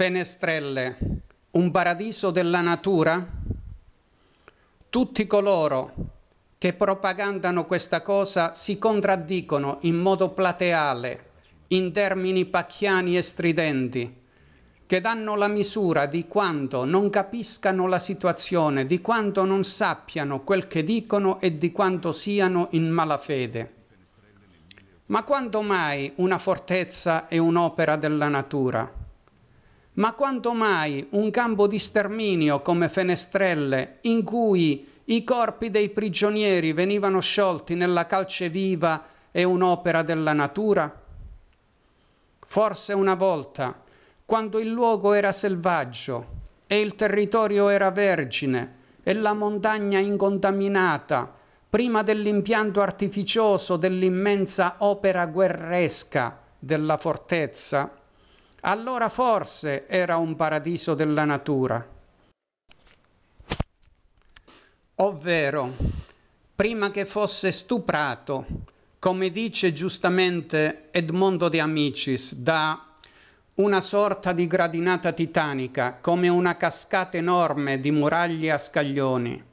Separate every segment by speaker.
Speaker 1: Fenestrelle, un paradiso della natura? Tutti coloro che propagandano questa cosa si contraddicono in modo plateale, in termini pacchiani e stridenti, che danno la misura di quanto non capiscano la situazione, di quanto non sappiano quel che dicono e di quanto siano in malafede. Ma quando mai una fortezza è un'opera della natura? ma quanto mai un campo di sterminio come Fenestrelle, in cui i corpi dei prigionieri venivano sciolti nella calce viva, è un'opera della natura? Forse una volta, quando il luogo era selvaggio e il territorio era vergine e la montagna incontaminata, prima dell'impianto artificioso dell'immensa opera guerresca della fortezza, allora forse era un paradiso della natura. Ovvero, prima che fosse stuprato, come dice giustamente Edmondo de Amicis, da una sorta di gradinata titanica, come una cascata enorme di muraglie a scaglioni,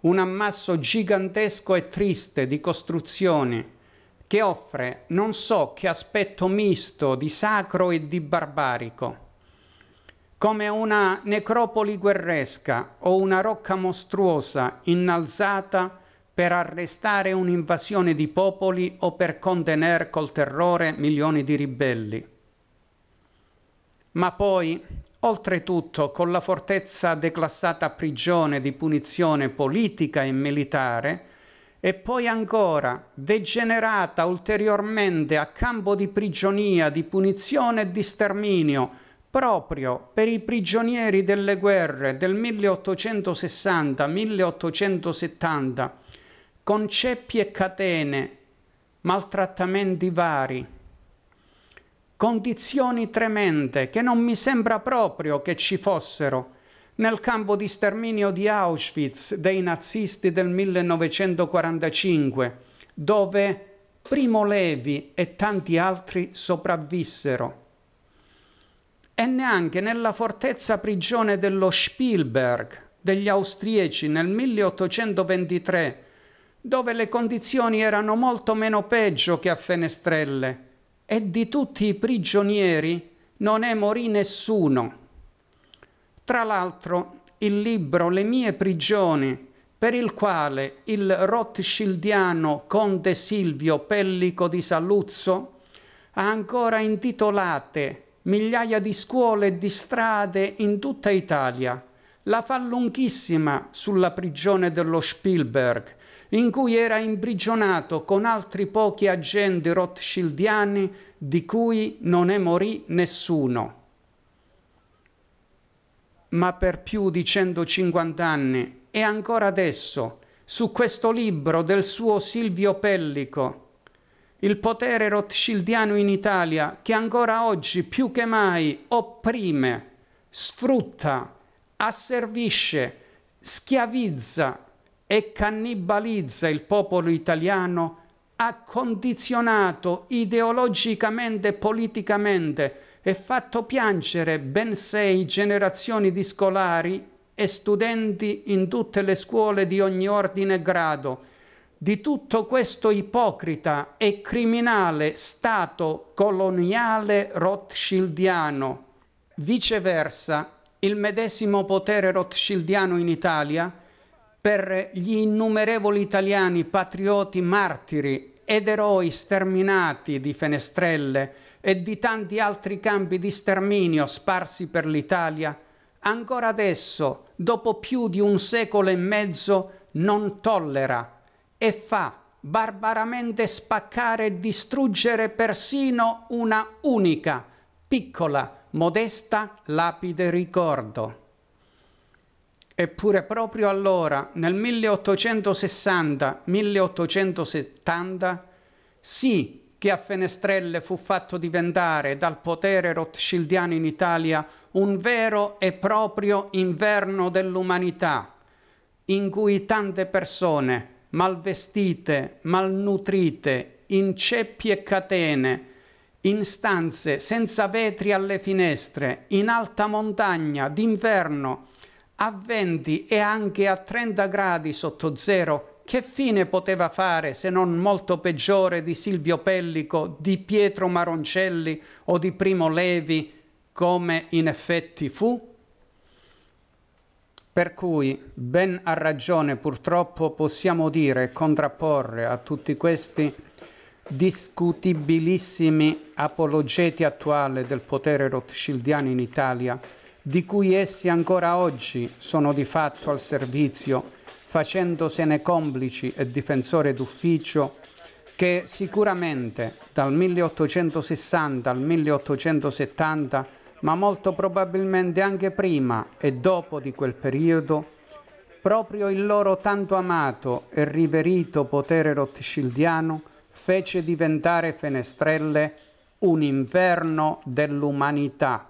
Speaker 1: un ammasso gigantesco e triste di costruzioni, che offre non so che aspetto misto di sacro e di barbarico, come una necropoli guerresca o una rocca mostruosa innalzata per arrestare un'invasione di popoli o per contener col terrore milioni di ribelli. Ma poi, oltretutto, con la fortezza declassata a prigione di punizione politica e militare, e poi ancora degenerata ulteriormente a campo di prigionia, di punizione e di sterminio, proprio per i prigionieri delle guerre del 1860-1870, con ceppi e catene, maltrattamenti vari, condizioni tremende che non mi sembra proprio che ci fossero nel campo di sterminio di Auschwitz dei nazisti del 1945, dove Primo Levi e tanti altri sopravvissero. E neanche nella fortezza prigione dello Spielberg degli austriaci nel 1823, dove le condizioni erano molto meno peggio che a Fenestrelle, e di tutti i prigionieri non ne morì nessuno. Tra l'altro, il libro Le mie prigioni, per il quale il rothschildiano conte Silvio Pellico di Saluzzo ha ancora intitolate migliaia di scuole e di strade in tutta Italia, la fa lunghissima sulla prigione dello Spielberg, in cui era imprigionato con altri pochi agenti rothschildiani di cui non ne morì nessuno ma per più di 150 anni e ancora adesso su questo libro del suo Silvio Pellico, il potere rothschildiano in Italia che ancora oggi più che mai opprime, sfrutta, asservisce, schiavizza e cannibalizza il popolo italiano ha condizionato ideologicamente e politicamente e fatto piangere ben sei generazioni di scolari e studenti in tutte le scuole di ogni ordine e grado. Di tutto questo ipocrita e criminale Stato coloniale rothschildiano. Viceversa, il medesimo potere rothschildiano in Italia, per gli innumerevoli italiani patrioti martiri ed eroi sterminati di Fenestrelle e di tanti altri campi di sterminio sparsi per l'Italia, ancora adesso, dopo più di un secolo e mezzo, non tollera e fa barbaramente spaccare e distruggere persino una unica, piccola, modesta lapide ricordo. Eppure proprio allora, nel 1860-1870, sì che a Fenestrelle fu fatto diventare dal potere rothschildiano in Italia un vero e proprio inverno dell'umanità, in cui tante persone, malvestite, malnutrite, in ceppi e catene, in stanze senza vetri alle finestre, in alta montagna, d'inverno, a 20 e anche a 30 gradi sotto zero, che fine poteva fare se non molto peggiore di Silvio Pellico, di Pietro Maroncelli o di Primo Levi, come in effetti fu? Per cui, ben a ragione purtroppo, possiamo dire e contrapporre a tutti questi discutibilissimi apologeti attuali del potere rothschildiano in Italia di cui essi ancora oggi sono di fatto al servizio, facendosene complici e difensore d'ufficio, che sicuramente dal 1860 al 1870, ma molto probabilmente anche prima e dopo di quel periodo, proprio il loro tanto amato e riverito potere rothschildiano fece diventare Fenestrelle un inferno dell'umanità.